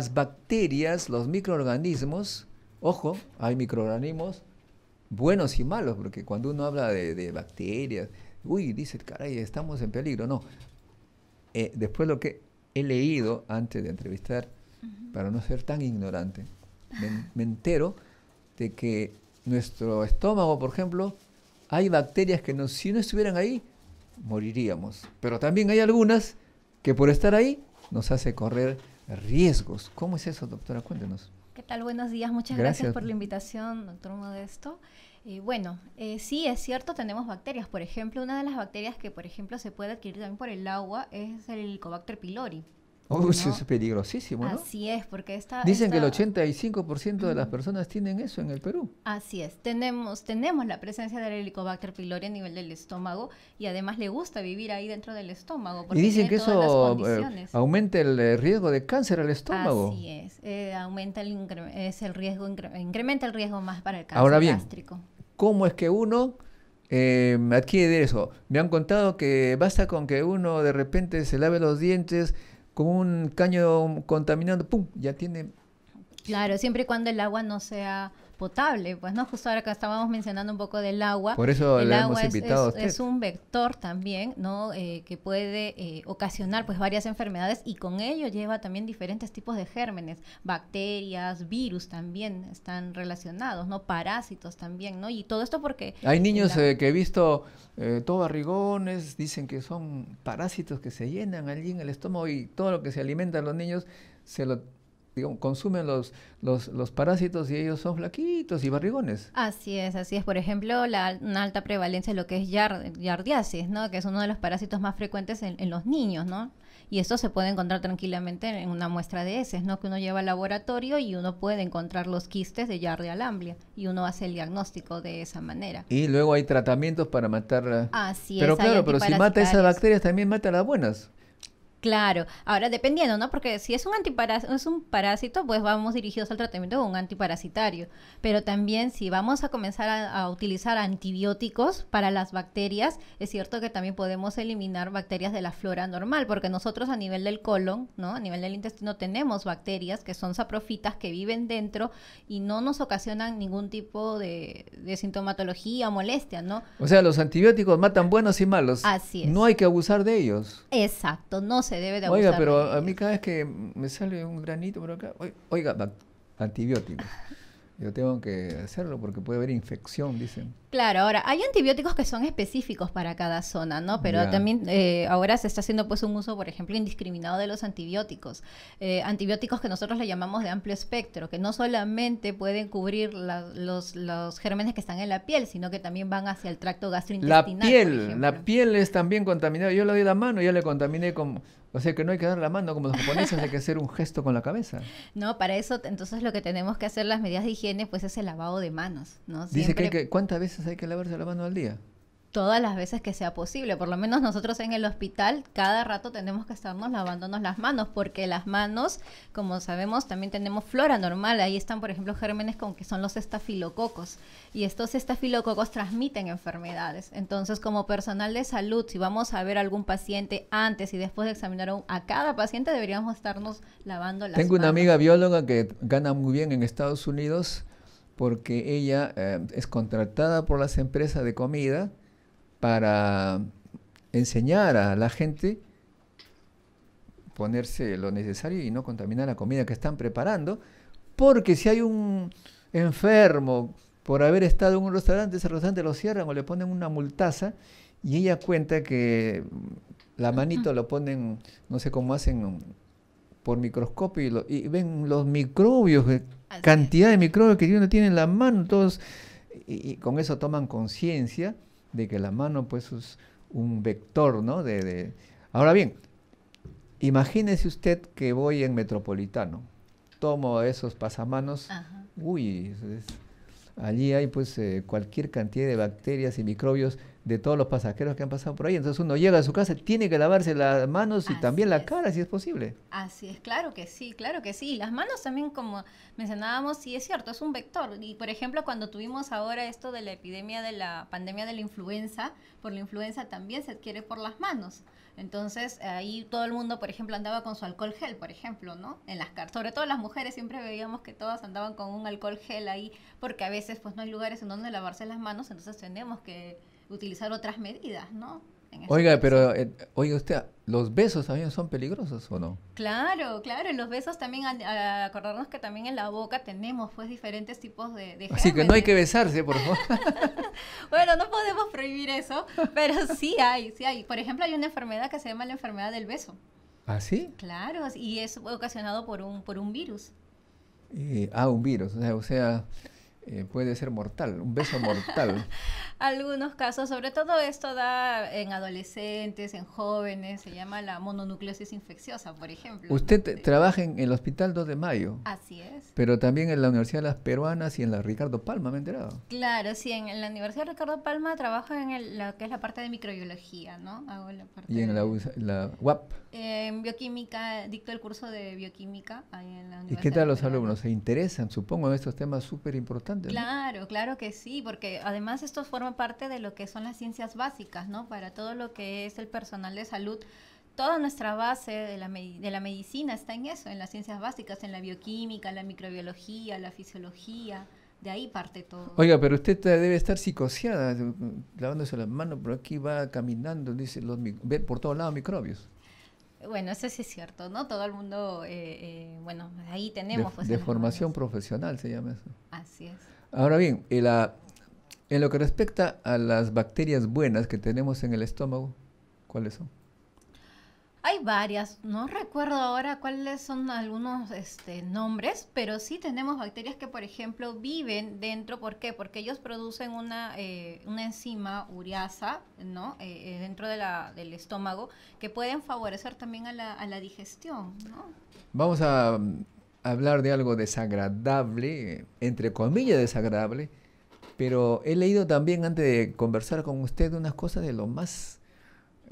las bacterias, los microorganismos, ojo, hay microorganismos buenos y malos, porque cuando uno habla de, bacterias, uy, dice, caray, estamos en peligro. No, eh, después lo que he leído antes de entrevistar, para no ser tan ignorante, me, entero de que nuestro estómago, por ejemplo, hay bacterias que si no estuvieran ahí, moriríamos. Pero también hay algunas que por estar ahí nos hace correr riesgos. ¿Cómo es eso, doctora? Cuéntenos. ¿Qué tal? Buenos días. Muchas gracias, por la invitación, doctor Modesto. Eh, bueno, eh, sí, es cierto, tenemos bacterias. Por ejemplo, una de las bacterias que, por ejemplo, se puede adquirir también por el agua es el Helicobacter pylori. Oh, es peligrosísimo, ¿no? Así es, porque está... Dicen que el 85% de las personas tienen eso en el Perú. Así es, tenemos, tenemos la presencia del Helicobacter pylori a nivel del estómago y además le gusta vivir ahí dentro del estómago. y dicen que eso eh, aumenta el eh, riesgo de cáncer al estómago. Así es, eh, aumenta es el riesgo, incrementa el riesgo más para el cáncer Ahora bien, ¿Cómo es que uno... Eh, adquiere eso. Me han contado que basta con que uno de repente se lave los dientes, con un caño contaminando, ¡pum! Ya tiene... Claro, siempre y cuando el agua no sea potable, pues no justo ahora que estábamos mencionando un poco del agua. Por eso el agua es, es, un vector también, ¿no? Eh, que puede eh, ocasionar pues varias enfermedades y con ello lleva también diferentes tipos de gérmenes, bacterias, virus también están relacionados, ¿no? Parásitos también, ¿no? Y todo esto porque hay niños eh, que he visto todo barrigones, dicen que son parásitos que se llenan allí en el estómago y todo lo que se alimenta los niños se lo consumen los, los, los, parásitos y ellos son flaquitos y barrigones. Así es, así es. Por ejemplo, la, una alta prevalencia de lo que es yard, yardiasis, ¿no? que es uno de los parásitos más frecuentes en, los niños, ¿no? Y esto se puede encontrar tranquilamente en una muestra de heces, ¿no? Que uno lleva al laboratorio y uno puede encontrar los quistes de Yardia lamblia y uno hace el diagnóstico de esa manera. Y luego hay tratamientos para matar... Así pero claro, pero si mata esas bacterias también mata las buenas. Claro, ahora dependiendo, ¿no? Porque si es un antiparásito, es un parásito, pues vamos dirigidos al tratamiento con un antiparasitario. Pero también si vamos a comenzar a, utilizar antibióticos para las bacterias, es cierto que también podemos eliminar bacterias de la flora normal, porque nosotros a nivel del colon, ¿no? A nivel del intestino tenemos bacterias que son saprofitas que viven dentro y no nos ocasionan ningún tipo de, de sintomatología o molestia, ¿no? O sea, los antibióticos matan buenos y malos. Así es. No hay que abusar de ellos. Exacto, no Oiga, pero a mí cada vez que me sale un granito por acá, oiga, antibióticos, Yo tengo que hacerlo porque puede haber infección, dicen. Claro, ahora hay antibióticos que son específicos para cada zona, ¿no? Pero también eh, ahora se está haciendo pues un uso, por ejemplo, indiscriminado de los antibióticos, eh, antibióticos que nosotros le llamamos de amplio espectro, que no solamente pueden cubrir los, los, gérmenes que están en la piel, sino que también van hacia el tracto gastrointestinal. La piel, la piel es también contaminada. Yo le doy la mano, y ya le contaminé con o sea que no hay que dar la mano como los japoneses, hay que hacer un gesto con la cabeza. No, para eso entonces lo que tenemos que hacer las medidas de higiene pues es el lavado de manos, ¿no? Dice que, hay que cuántas veces hay que lavarse la mano al día? Todas las veces que sea posible. Por lo menos nosotros en el hospital cada rato tenemos que estarnos lavándonos las manos porque las manos, como sabemos, también tenemos flora normal. Ahí están, por ejemplo, gérmenes con que son los estafilococos. Y estos estafilococos transmiten enfermedades. Entonces, como personal de salud, si vamos a ver algún paciente antes y después de examinar a, cada paciente, deberíamos estarnos lavando las manos. Tengo una amiga bióloga que gana muy bien en Estados Unidos porque ella eh, es contratada por las empresas de comida para enseñar a la gente ponerse lo necesario y no contaminar la comida que están preparando, porque si hay un enfermo por haber estado en un restaurante, ese restaurante lo cierran o le ponen una multaza y ella cuenta que la manito lo ponen, no sé cómo hacen, por microscopio y, ven los microbios, eh, cantidad de microbios que uno tiene en la mano, todos, y, con eso toman conciencia de que la mano pues es un vector, ¿no? De, Ahora bien, imagínese usted que voy en Metropolitano, tomo esos pasamanos, uy, allí hay pues eh, cualquier cantidad de bacterias y microbios de todos los pasajeros que han pasado por ahí. Entonces uno llega a su casa, tiene que lavarse las manos y también la cara si es posible. Así es, claro que sí, claro que sí. las manos también, como mencionábamos, sí es cierto, es un vector. Y por ejemplo, cuando tuvimos ahora esto de la epidemia de la pandemia de la influenza, por la influenza también se adquiere por las manos. Entonces ahí todo el mundo, por ejemplo, andaba con su alcohol gel, por ejemplo, ¿no? En las sobre todo las mujeres siempre veíamos que todas andaban con un alcohol gel ahí, porque a veces pues no hay lugares en donde lavarse las manos, entonces tenemos que utilizar otras medidas, ¿no? Oiga, pero, eh, oiga usted, ¿los besos también son peligrosos o no? Claro, claro, los besos también, acordarnos que también en la boca tenemos pues diferentes tipos de, de Así que no hay que besarse, por favor. bueno, no podemos prohibir eso, pero sí hay, sí hay. Por ejemplo, hay una enfermedad que se llama la enfermedad del beso. ¿Ah, sí? Claro, y es ocasionado por un, por un virus. Eh, ah, un virus, o sea, o sea eh, puede ser mortal, un beso mortal. Algunos casos, sobre todo esto da en adolescentes, en jóvenes, se llama la mononucleosis infecciosa, por ejemplo. Usted eh, trabaja en el Hospital 2 de Mayo. Así es. Pero también en la Universidad de las Peruanas y en la Ricardo Palma, me he enterado. Claro, sí, en, la Universidad de Ricardo Palma trabajo en lo que es la parte de microbiología, ¿no? Hago la parte y en la, UAP. en bioquímica, dicto el curso de bioquímica ahí en la Universidad. ¿Y qué tal los alumnos? ¿Se interesan, supongo, en estos temas súper importantes? Claro, claro que sí, porque además esto forma parte de lo que son las ciencias básicas, ¿no? Para todo lo que es el personal de salud toda nuestra base de la, de la, medicina está en eso, en las ciencias básicas, en la bioquímica, la microbiología, la fisiología. De ahí parte todo. Oiga, pero usted debe estar psicoseada, lavándose las manos, pero aquí va caminando, dice, ve por todos lados microbios. Bueno, eso sí es cierto, ¿no? Todo el mundo, eh, eh, bueno, ahí tenemos. De, pues, formación profesional se llama eso. Así es. Ahora bien, la, en lo que respecta a las bacterias buenas que tenemos en el estómago, ¿cuáles son? Hay varias, no recuerdo ahora cuáles son algunos este, nombres, pero sí tenemos bacterias que, por ejemplo, viven dentro. ¿Por qué? Porque ellos producen una, eh, una enzima uriasa ¿no? Eh, eh, dentro de la, del estómago que pueden favorecer también a la, digestión. Vamos a mm, hablar de algo desagradable, entre comillas desagradable, pero he leído también antes de conversar con usted unas cosas de lo más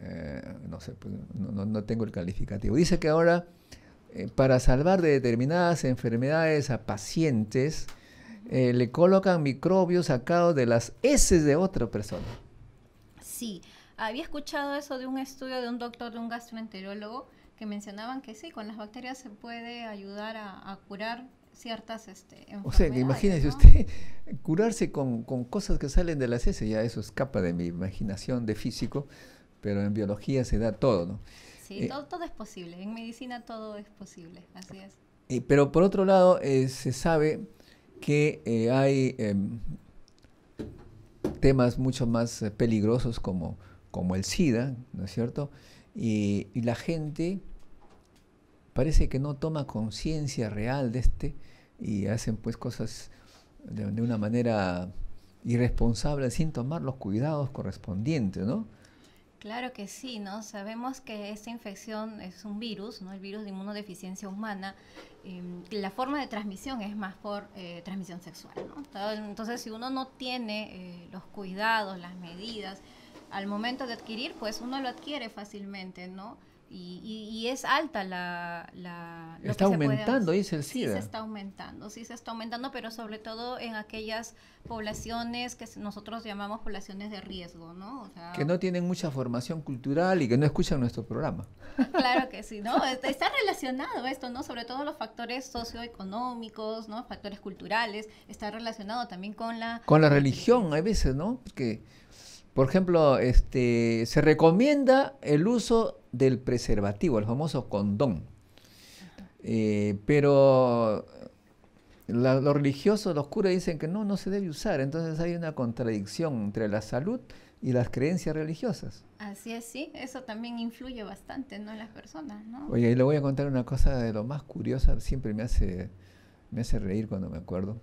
eh, no sé, pues, no, no, tengo el calificativo. Dice que ahora, eh, para salvar de determinadas enfermedades a pacientes, eh, le colocan microbios sacados de las heces de otra persona. Sí, había escuchado eso de un estudio de un doctor, de un gastroenterólogo, que mencionaban que sí, con las bacterias se puede ayudar a, curar ciertas este, enfermedades. O sea, que imagínese usted curarse con, con, cosas que salen de las heces, ya eso escapa de mi imaginación de físico, pero en biología se da todo, ¿no? Sí, eh, todo, es posible, en medicina todo es posible, así es. pero por otro lado, eh, se sabe que eh, hay em, temas mucho más peligrosos como, como el SIDA, ¿no es cierto? Y, la gente parece que no toma conciencia real de este y hacen pues cosas de una manera irresponsable sin tomar los cuidados correspondientes, ¿no? Claro que sí, ¿no? Sabemos que esta infección es un virus, ¿no? El virus de inmunodeficiencia humana. Em, la forma de transmisión es más por eh, transmisión sexual, ¿no? Entonces, si uno no tiene eh, los cuidados, las medidas, al momento de adquirir, pues uno lo adquiere fácilmente, ¿no? Y, es alta la... la está aumentando, dice el Sí, se está aumentando, sí se está aumentando, pero sobre todo en aquellas poblaciones que nosotros llamamos poblaciones de riesgo, ¿no? O sea, que no tienen mucha formación cultural y que no escuchan nuestro programa. Claro que sí, ¿no? Este, está relacionado esto, ¿no? Sobre todo los factores socioeconómicos, ¿no? Factores culturales, está relacionado también con la... Con la religión, hay veces, ¿no? Porque por ejemplo, este, se recomienda el uso del preservativo, el famoso condón. Eh, pero los religiosos, los curas dicen que no, no se debe usar. Entonces hay una contradicción entre la salud y las creencias religiosas. Así es, sí, eso también influye bastante en las personas. ¿no? Oye, y le voy a contar una cosa de lo más curiosa, siempre me hace, me hace reír cuando me acuerdo.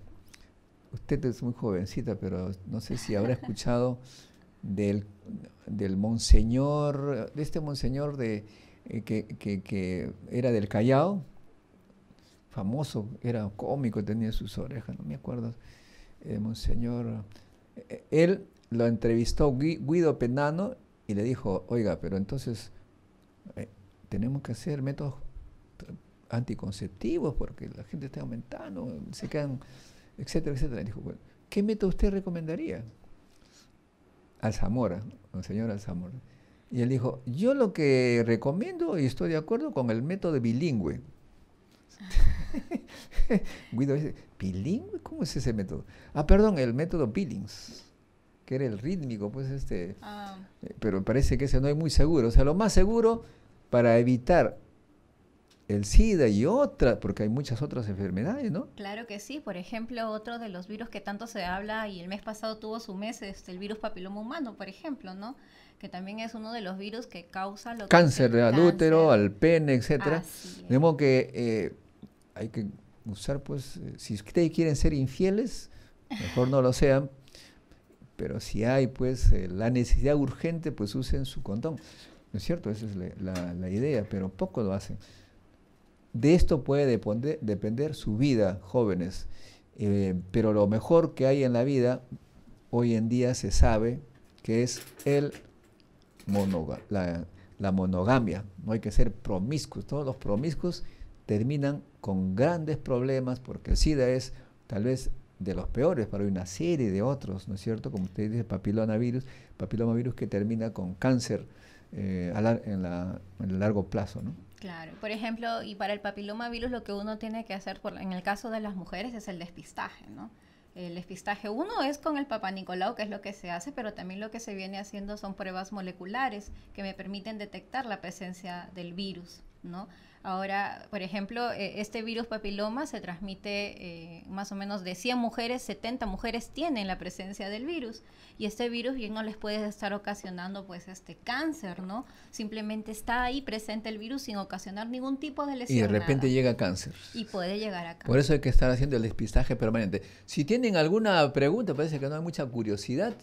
Usted es muy jovencita, pero no sé si habrá escuchado del, del monseñor, de este monseñor de, eh, que, que, era del Callao, famoso, era cómico, tenía sus orejas, no me acuerdo, el monseñor, eh, él lo entrevistó Guido Penano y le dijo, oiga, pero entonces eh, tenemos que hacer métodos anticonceptivos porque la gente está aumentando, se quedan, etcétera, etcétera. le dijo, ¿qué método usted recomendaría? Alzamora, el señor Alzamora. Y él dijo, yo lo que recomiendo y estoy de acuerdo con el método bilingüe. Guido dice, ¿bilingüe? ¿Cómo es ese método? Ah, perdón, el método Billings, que era el rítmico, pues este... Ah. Eh, pero parece que ese no es muy seguro. O sea, lo más seguro para evitar el SIDA y otras, porque hay muchas otras enfermedades, ¿no? Claro que sí. Por ejemplo, otro de los virus que tanto se habla y el mes pasado tuvo su mes, es este, el virus papiloma humano, por ejemplo, ¿no? Que también es uno de los virus que causa lo cáncer al útero, al pene, etcétera. De que eh, hay que usar, pues, eh, si ustedes quieren ser infieles, mejor no lo sean. Pero si hay, pues, eh, la necesidad urgente, pues usen su condón. ¿No es cierto? Esa es la idea, pero poco lo hacen. De esto puede depender, su vida, jóvenes. Eh, pero lo mejor que hay en la vida, hoy en día se sabe que es el la, monogamia. No hay que ser promiscuos. Todos los promiscuos terminan con grandes problemas porque el SIDA es tal vez de los peores, pero hay una serie de otros, ¿no es cierto? Como usted dice, papilomavirus, papilomavirus que termina con cáncer eh, en, en el largo plazo, ¿no? Claro, por ejemplo, y para el papiloma virus lo que uno tiene que hacer en el caso de las mujeres es el despistaje, ¿no? El despistaje uno es con el Papa Nicolau, que es lo que se hace, pero también lo que se viene haciendo son pruebas moleculares que me permiten detectar la presencia del virus, ¿no? Ahora, por ejemplo, eh, este virus papiloma se transmite eh, más o menos de 100 mujeres, 70 mujeres tienen la presencia del virus y este virus bien no les puede estar ocasionando pues este cáncer, ¿no? Simplemente está ahí presente el virus sin ocasionar ningún tipo de lesión. Y de repente llega cáncer. Y puede llegar a cáncer. Por eso hay que estar haciendo el despistaje permanente. Si tienen alguna pregunta, parece que no hay mucha curiosidad.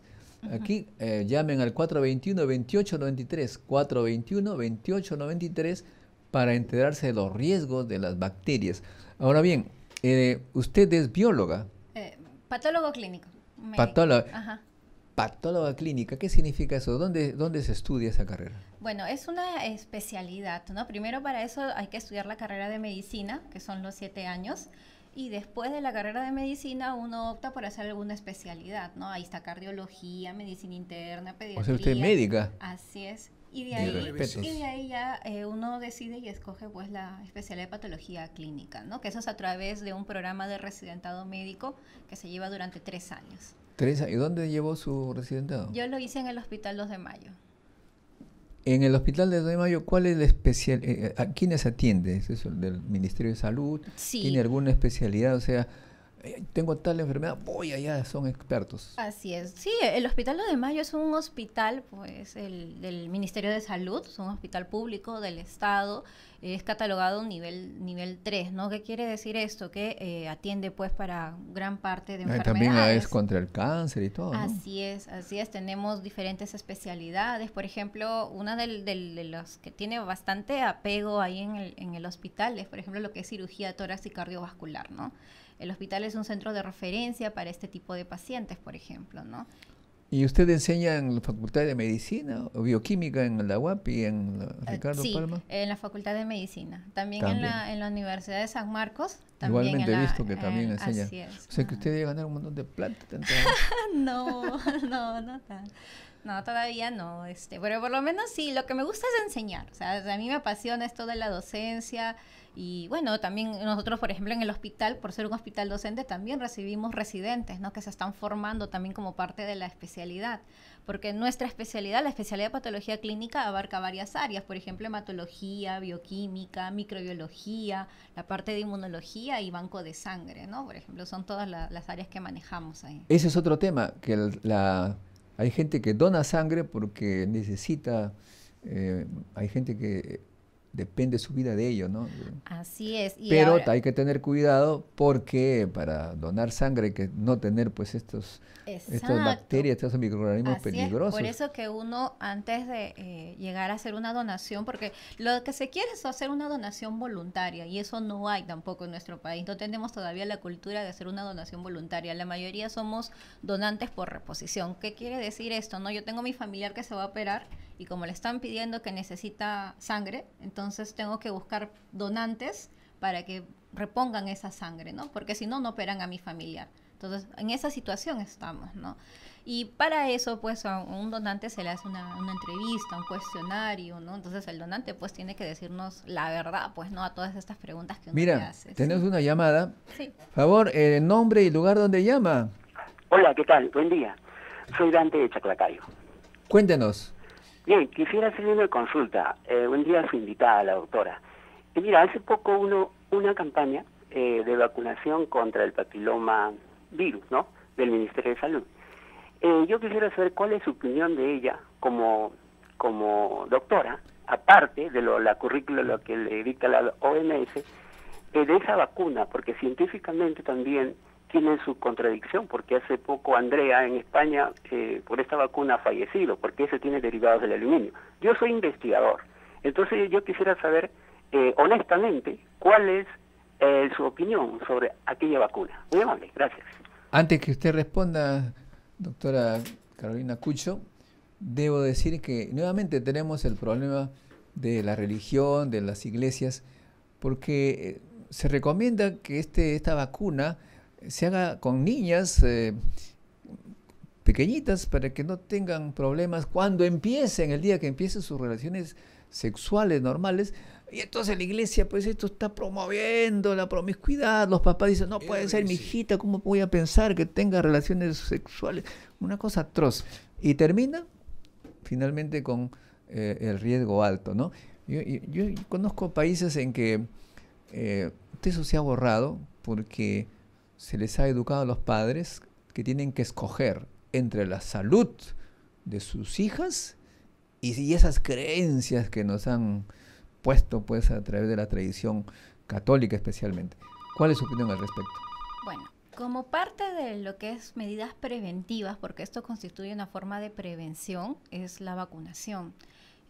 Aquí eh, llamen al 421-2893, 421-2893 para enterarse de los riesgos de las bacterias. Ahora bien, eh, usted es bióloga. Eh, patólogo clínico. Patólogo. Ajá. Patóloga clínica, ¿qué significa eso? ¿Dónde, ¿Dónde se estudia esa carrera? Bueno, es una especialidad, ¿no? Primero para eso hay que estudiar la carrera de medicina, que son los siete años, y después de la carrera de medicina uno opta por hacer alguna especialidad, ¿no? Ahí está cardiología, medicina interna, pediatría. O sea, usted es médica. Así es. Y de ahí, ya eh, uno decide y escoge pues la especialidad de patología clínica, ¿no? Que eso es a través de un programa de residentado médico que se lleva durante tres años. ¿Tres ¿Y dónde llevó su residentado? Yo lo hice en el Hospital 2 de Mayo. En el Hospital de 2 de Mayo, ¿cuál es la especial? Eh, eh, ¿A quiénes atiende? ¿Es eso, del Ministerio de Salud? ¿Tiene alguna especialidad? O sea... Eh, tengo tal enfermedad, voy allá, son expertos. Así es. Sí, el Hospital de Mayo es un hospital, pues, del Ministerio de Salud, es un hospital público del Estado, es catalogado nivel, nivel 3, ¿no? ¿Qué quiere decir esto? Que eh, atiende, pues, para gran parte de enfermedades. Ah, también es contra el cáncer y todo. Así es, así es. Tenemos diferentes especialidades. Por ejemplo, una de los que tiene bastante apego ahí en el, en el hospital es, por ejemplo, lo que es cirugía torácica cardiovascular, ¿no? El hospital es un centro de referencia para este tipo de pacientes, por ejemplo, ¿no? ¿Y usted enseña en la Facultad de Medicina o Bioquímica en la UAP y en la eh, Ricardo sí, en la Facultad de Medicina. También, En, la, Universidad de San Marcos. Igualmente he visto que también eh, enseña. Así es, o sea, que usted debe ganar un montón de plata. no, no, no No, todavía no, este, pero por lo menos sí, lo que me gusta es enseñar, o sea, a mí me apasiona esto de la docencia, y bueno, también nosotros, por ejemplo, en el hospital, por ser un hospital docente, también recibimos residentes, ¿no? Que se están formando también como parte de la especialidad, porque nuestra especialidad, la especialidad de patología clínica, abarca varias áreas, por ejemplo, hematología, bioquímica, microbiología, la parte de inmunología y banco de sangre, ¿no? Por ejemplo, son todas las áreas que manejamos ahí. Ese es otro tema, que la, hay gente que dona sangre porque necesita, eh, hay gente que depende su vida de ello, ¿no? Así es. Pero hay que tener cuidado porque para donar sangre hay que no tener pues estos, estas bacterias, estos microorganismos peligrosos. Por eso que uno antes de eh, llegar a hacer una donación, porque lo que se quiere es hacer una donación voluntaria y eso no hay tampoco en nuestro país. No tenemos todavía la cultura de hacer una donación voluntaria. La mayoría somos donantes por reposición. ¿Qué quiere decir esto? No, yo tengo mi familiar que se va a operar y como le están pidiendo que necesita sangre, entonces tengo que buscar donantes para que repongan esa sangre, ¿no? Porque si no, no operan a mi familiar. Entonces, en esa situación estamos, ¿no? Y para eso, pues, a un donante se le hace una, entrevista, un cuestionario, ¿no? Entonces, el donante, pues, tiene que decirnos la verdad, pues, ¿no? A todas estas preguntas que uno Mira, le hace. Mira, tenemos una llamada. Sí. Por favor, el eh, nombre y lugar donde llama. Hola, ¿qué tal? Buen día. Soy Dante de Chaclacayo. Cuéntenos. Bien, quisiera hacerle una consulta. Eh, un día su invitada, la doctora. Y mira, hace poco uno, una campaña eh, de vacunación contra el papiloma virus, ¿no? Del Ministerio de Salud. Eh, yo quisiera saber cuál es su opinión de ella como, como doctora, aparte de lo, la currícula lo que le dicta la OMS, de esa vacuna, porque científicamente también tiene su contradicción, porque hace poco Andrea en España eh, por esta vacuna ha fallecido, porque ese tiene derivados del aluminio. Yo soy investigador, entonces yo quisiera saber eh, honestamente cuál es eh, su opinión sobre aquella vacuna. Muy amable, gracias. Antes que usted responda, doctora Carolina Cucho, debo decir que nuevamente tenemos el problema de la religión, de las iglesias, porque se recomienda que este, esta vacuna se haga con niñas eh, pequeñitas para que no tengan problemas cuando empiecen, el día que empiecen sus relaciones sexuales normales. Y entonces la iglesia, pues esto está promoviendo la promiscuidad. Los papás dicen, no puede ser, mi hijita, ¿cómo voy a pensar que tenga relaciones sexuales? Una cosa atroz. Y termina finalmente con eh, el riesgo alto, ¿no? Yo, conozco países en que eh, eso se ha borrado porque se les ha educado a los padres que tienen que escoger entre la salud de sus hijas y, esas creencias que nos han puesto pues a través de la tradición católica especialmente. ¿Cuál es su opinión al respecto? Bueno, como parte de lo que es medidas preventivas, porque esto constituye una forma de prevención, es la vacunación.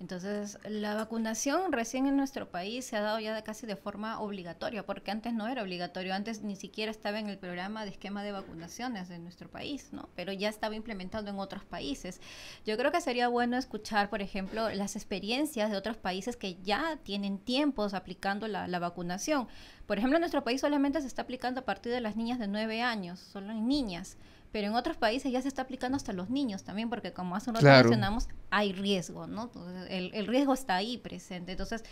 Entonces, la vacunación recién en nuestro país se ha dado ya casi de forma obligatoria, porque antes no era obligatorio, antes ni siquiera estaba en el programa de esquema de vacunaciones de nuestro país, ¿no? Pero ya estaba implementando en otros países. Yo creo que sería bueno escuchar, por ejemplo, las experiencias de otros países que ya tienen tiempos aplicando la, la vacunación. Por ejemplo, en nuestro país solamente se está aplicando a partir de las niñas de 9 años, solo en niñas pero en otros países ya se está aplicando hasta los niños también, porque como hace un mencionamos, hay riesgo, ¿no? el, el riesgo está ahí presente. Entonces,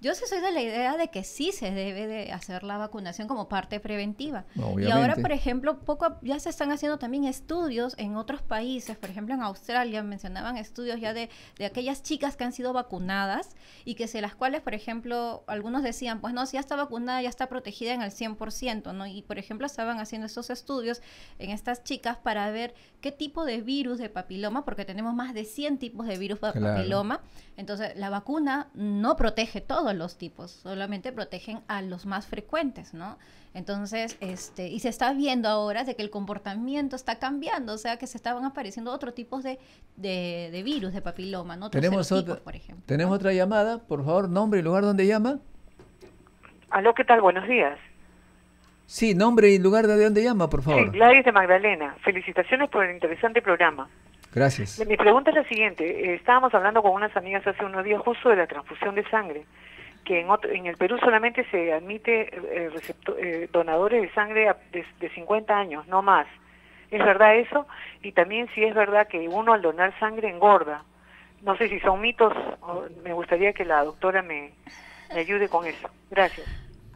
yo sí soy de la idea de que sí se debe de hacer la vacunación como parte preventiva. Y ahora, por ejemplo, poco ya se están haciendo también estudios en otros países, por ejemplo en Australia mencionaban estudios ya de, aquellas chicas que han sido vacunadas y que se las cuales, por ejemplo, algunos decían, pues no, si ya está vacunada, ya está protegida en el 100%, ¿no? Y por ejemplo, estaban haciendo esos estudios en estas chicas para ver qué tipo de virus de papiloma, porque tenemos más de 100 tipos de virus de papiloma, entonces la vacuna no protege todo los tipos, solamente protegen a los más frecuentes, ¿no? Entonces, este, y se está viendo ahora de que el comportamiento está cambiando, o sea, que se estaban apareciendo otros tipos de, de, virus, de papiloma, ¿no? tenemos otra, llamada, por favor, nombre y lugar donde llama. Aló, ¿qué tal? Buenos días. Sí, nombre y lugar de dónde llama, por favor. Gladys de Magdalena. Felicitaciones por el interesante programa. Gracias. Mi pregunta es la siguiente. Eh, estábamos hablando con unas amigas hace unos días justo de la transfusión de sangre que en, el Perú solamente se admite eh, eh, eh, donadores de sangre de, 50 años, no más. ¿Es verdad eso? Y también si es verdad que uno al donar sangre engorda. No sé si son mitos, me gustaría que la doctora me, ayude con eso. Gracias.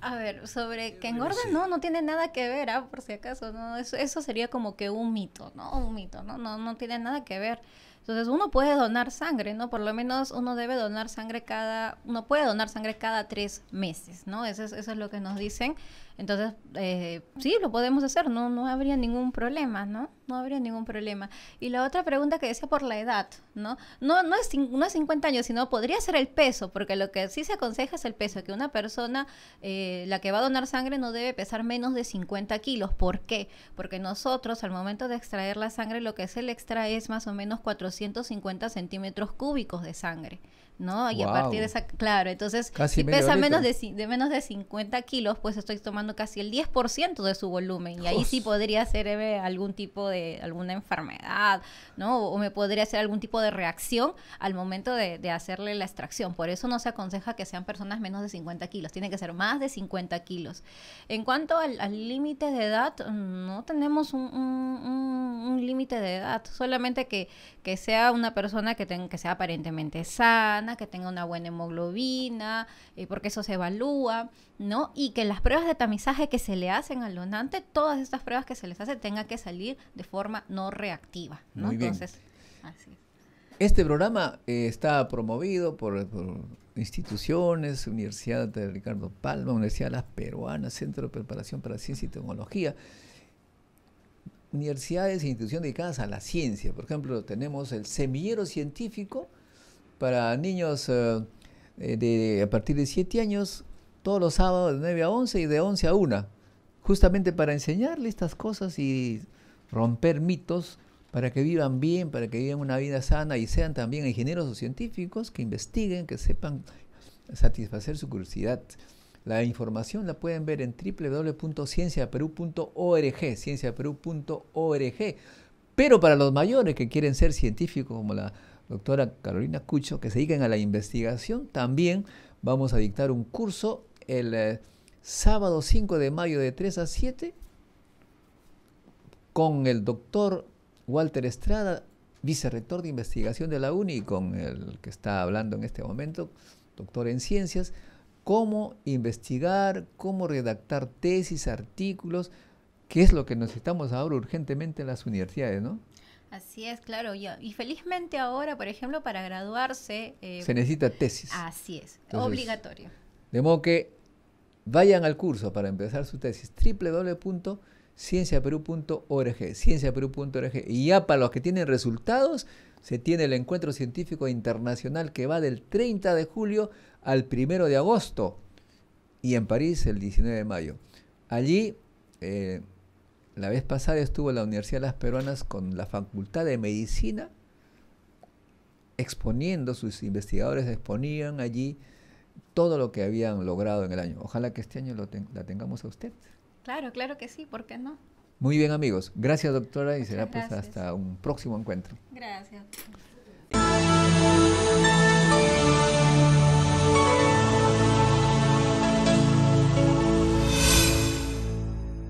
A ver, sobre que engorda, no, no tiene nada que ver, ah, por si acaso, no, eso, eso sería como que un mito, ¿no? Un mito, ¿no? No, no tiene nada que ver. Entonces uno puede donar sangre, ¿no? Por lo menos uno debe donar sangre cada, uno puede donar sangre cada tres meses, ¿no? Eso es, eso lo que nos dicen. Entonces, eh, sí, lo podemos hacer, no, no habría ningún problema, ¿no? No habría ningún problema. Y la otra pregunta que decía por la edad, ¿no? No, no, es, no 50 años, sino podría ser el peso, porque lo que sí se aconseja es el peso, que una persona, eh, la que va a donar sangre, no debe pesar menos de 50 kilos. ¿Por qué? Porque nosotros, al momento de extraer la sangre, lo que se le extrae es más o menos 400 150 centímetros cúbicos de sangre. ¿no? Y a partir de esa, claro, entonces si pesa menos de, de, menos de 50 kilos, pues estoy tomando casi el 10% de su volumen y ahí sí podría ser algún tipo de, alguna enfermedad, ¿no? O, me podría hacer algún tipo de reacción al momento de, hacerle la extracción. Por eso no se aconseja que sean personas menos de 50 kilos, tiene que ser más de 50 kilos. En cuanto al límite de edad, no tenemos un, límite de edad, solamente que, sea una persona que, que sea aparentemente sana, que tenga una buena hemoglobina, eh, porque eso se evalúa, ¿no? Y que las pruebas de tamizaje que se le hacen al donante, todas estas pruebas que se les hace, tengan que salir de forma no reactiva, ¿no? Entonces, así. Este programa eh, está promovido por, por instituciones, Universidad de Ricardo Palma, Universidad de las Peruanas, Centro de Preparación para Ciencia y Tecnología universidades e instituciones dedicadas a la ciencia. Por ejemplo, tenemos el semillero científico para niños eh, eh, de, a partir de 7 años, todos los sábados de 9 a 11 y de 11 a 1, justamente para enseñarles estas cosas y romper mitos para que vivan bien, para que vivan una vida sana y sean también ingenieros o científicos que investiguen, que sepan satisfacer su curiosidad. La información la pueden ver en www.cienciaperú.org, cienciaperú.org. Pero para los mayores que quieren ser científicos como la doctora Carolina Cucho, que se dediquen a la investigación. También vamos a dictar un curso el eh, sábado 5 de mayo de 3 a 7 con el doctor Walter Estrada, vicerrector de investigación de la UNI, y con el que está hablando en este momento, doctor en ciencias, cómo investigar, cómo redactar tesis, artículos, que es lo que necesitamos ahora urgentemente en las universidades, ¿no? Así es, claro. Y, felizmente ahora, por ejemplo, para graduarse... Eh, se necesita tesis. Así es, obligatorio. De modo que vayan al curso para empezar su tesis, www.cienciaperú.org, cienciaperú.org. Y ya para los que tienen resultados, se tiene el encuentro científico internacional que va del 30 de julio al 1 de agosto y en París el 19 de mayo. Allí eh, la vez pasada estuvo en la Universidad de las Peruanas con la Facultad de Medicina exponiendo, sus investigadores exponían allí todo lo que habían logrado en el año. Ojalá que este año lo la tengamos a usted. Claro, claro que sí, ¿por qué no? Muy bien amigos, gracias doctora y será pues hasta un próximo encuentro. Gracias.